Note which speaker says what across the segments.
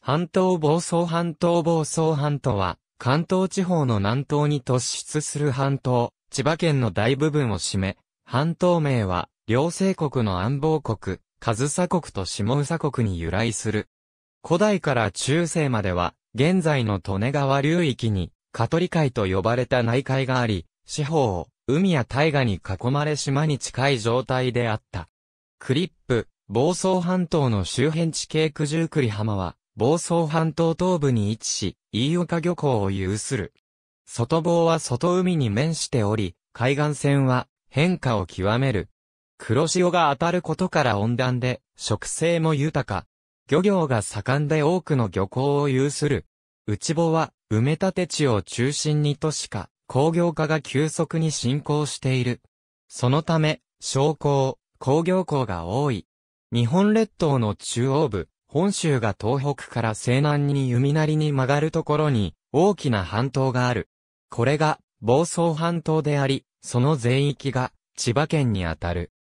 Speaker 1: 半島房総半島房総半島は、関東地方の南東に突出する半島、千葉県の大部分を占め、半島名は、両政国の安房国、上総国と下宇佐国に由来する。古代から中世までは、現在の利根川流域に、カトリ海と呼ばれた内海があり、四方を海や大河に囲まれ島に近い状態であった。クリップ、房総半島の周辺地形九十九里浜は、房総半島東部に位置し、飯岡漁港を有する。外房は外海に面しており、海岸線は変化を極める。黒潮が当たることから温暖で、食性も豊か。漁業が盛んで多くの漁港を有する。内房は埋め立て地を中心に都市化、工業化が急速に進行している。そのため、商工、工業港が多い。日本列島の中央部、本州が東北から西南に弓なりに曲がるところに、大きな半島がある。これが、房総半島であり、その全域が、千葉県にあたる。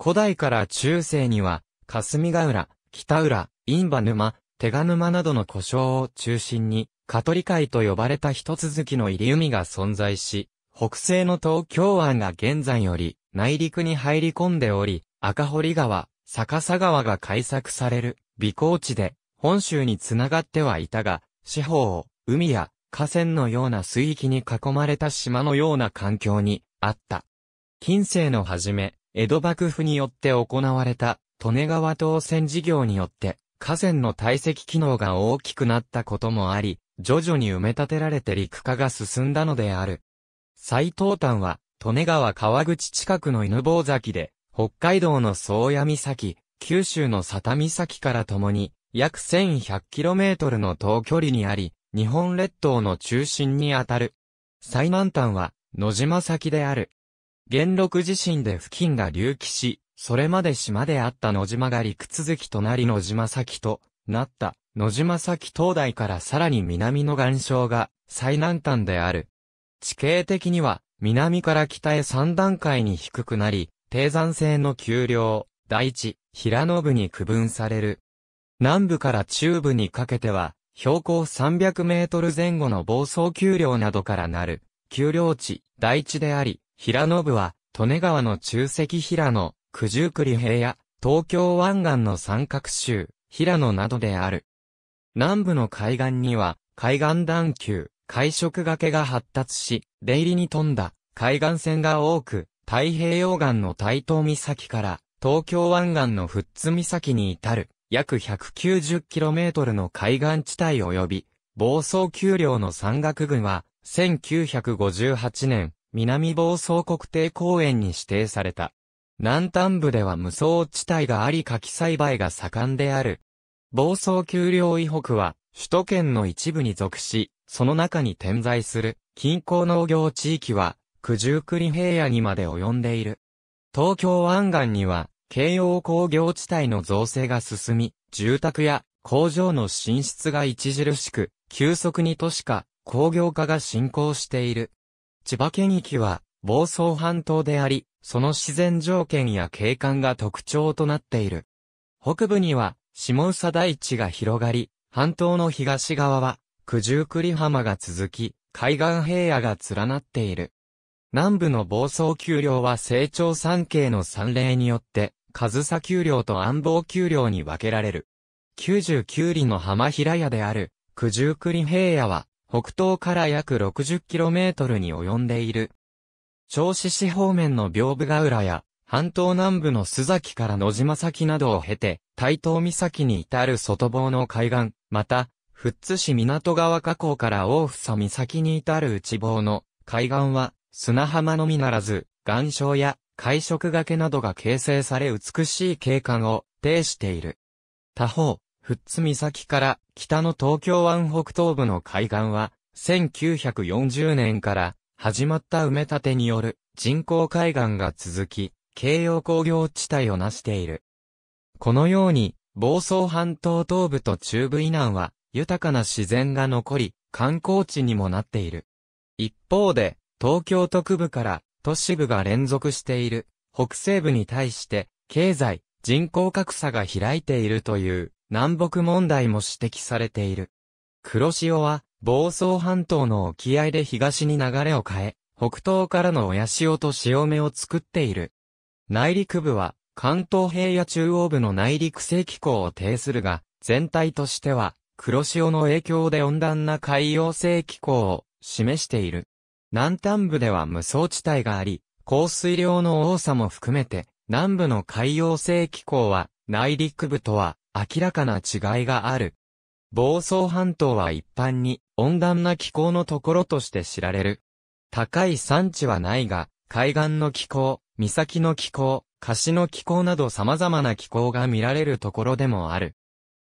Speaker 1: 古代から中世には、霞ヶ浦、北浦、印旛沼、手賀沼などの古障を中心に、カトリ海と呼ばれた一続きの入り海が存在し、北西の東京湾が現在より内陸に入り込んでおり、赤堀川、逆さ川が開削される美高地で、本州につながってはいたが、四方を、海や河川のような水域に囲まれた島のような環境にあった。近世の初め、江戸幕府によって行われた、利根川当選事業によって、河川の堆積機能が大きくなったこともあり、徐々に埋め立てられて陸化が進んだのである。最東端は、利根川川口近くの犬坊崎で、北海道の宗谷岬、九州の佐多岬から共に、約 1100km の遠距離にあり、日本列島の中心にあたる。最南端は、野島先である。元禄地震で付近が隆起し、それまで島であった野島が陸続きとなり野島先となった。野島先灯台からさらに南の岩礁が最南端である。地形的には南から北へ3段階に低くなり、低山性の丘陵、大地、平野部に区分される。南部から中部にかけては、標高300メートル前後の暴走丘陵などからなる、丘陵地、大地であり、平野部は、利根川の中石平野、九十九里平野、東京湾岸の三角州、平野などである。南部の海岸には、海岸段丘、海食崖が発達し、出入りに富んだ海岸線が多く、太平洋岸の台東岬から東京湾岸の富津岬に至る、約 190km の海岸地帯及び、房総丘陵の山岳群は、1958年、南房総国定公園に指定された。南端部では無双地帯があり柿栽培が盛んである。房総丘陵以北は、首都圏の一部に属し、その中に点在する、近郊農業地域は、九十九里平野にまで及んでいる。東京湾岸には、京葉工業地帯の造成が進み、住宅や工場の進出が著しく、急速に都市化、工業化が進行している。千葉県域は、房総半島であり、その自然条件や景観が特徴となっている。北部には、下佐大地が広がり、半島の東側は、九十九里浜が続き、海岸平野が連なっている。南部の暴走丘陵は成長山系の山例によって、上佐丘陵と安房丘陵に分けられる。九十九里の浜平野である、九十九里平野は、北東から約六十キロメートルに及んでいる。銚子市方面の屏風ヶ浦や、半島南部の須崎から野島崎などを経て、台東岬に至る外房の海岸、また、富津市港川河口から大房岬に至る内房の海岸は、砂浜のみならず、岩礁や海食崖などが形成され美しい景観を呈している。他方、富津岬から北の東京湾北東部の海岸は、1940年から始まった埋め立てによる人工海岸が続き、京洋工業地帯を成している。このように、房総半島東部と中部以南は豊かな自然が残り、観光地にもなっている。一方で、東京都区部から都市部が連続している北西部に対して経済、人口格差が開いているという南北問題も指摘されている。黒潮は房総半島の沖合で東に流れを変え、北東からの親潮と潮目を作っている。内陸部は関東平野中央部の内陸性気候を呈するが、全体としては黒潮の影響で温暖な海洋性気候を示している。南端部では無双地帯があり、降水量の多さも含めて、南部の海洋性気候は、内陸部とは明らかな違いがある。房総半島は一般に温暖な気候のところとして知られる。高い山地はないが、海岸の気候、岬の気候、貸の気候など様々な気候が見られるところでもある。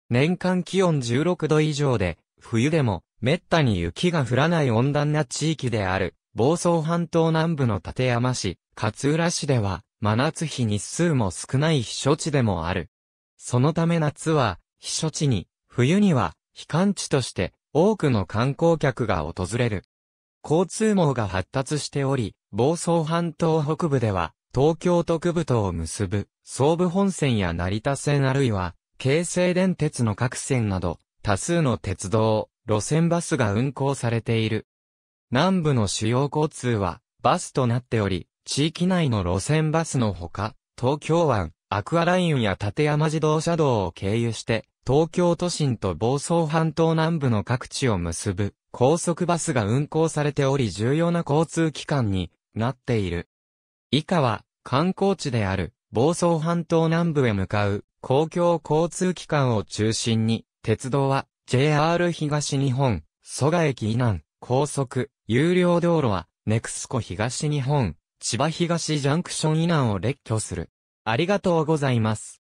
Speaker 1: 年間気温16度以上で、冬でも滅多に雪が降らない温暖な地域である。房総半島南部の立山市、勝浦市では、真夏日日数も少ない避暑地でもある。そのため夏は、避暑地に、冬には、避寒地として、多くの観光客が訪れる。交通網が発達しており、房総半島北部では、東京特部とを結ぶ、総武本線や成田線あるいは、京成電鉄の各線など、多数の鉄道、路線バスが運行されている。南部の主要交通は、バスとなっており、地域内の路線バスのほか、東京湾、アクアラインや立山自動車道を経由して、東京都心と房総半島南部の各地を結ぶ、高速バスが運行されており重要な交通機関になっている。以下は、観光地である、房総半島南部へ向かう、公共交通機関を中心に、鉄道は、JR 東日本、蘇我駅以南、高速、有料道路は、ネクスコ東日本、千葉東ジャンクション以南を列挙する。ありがとうございます。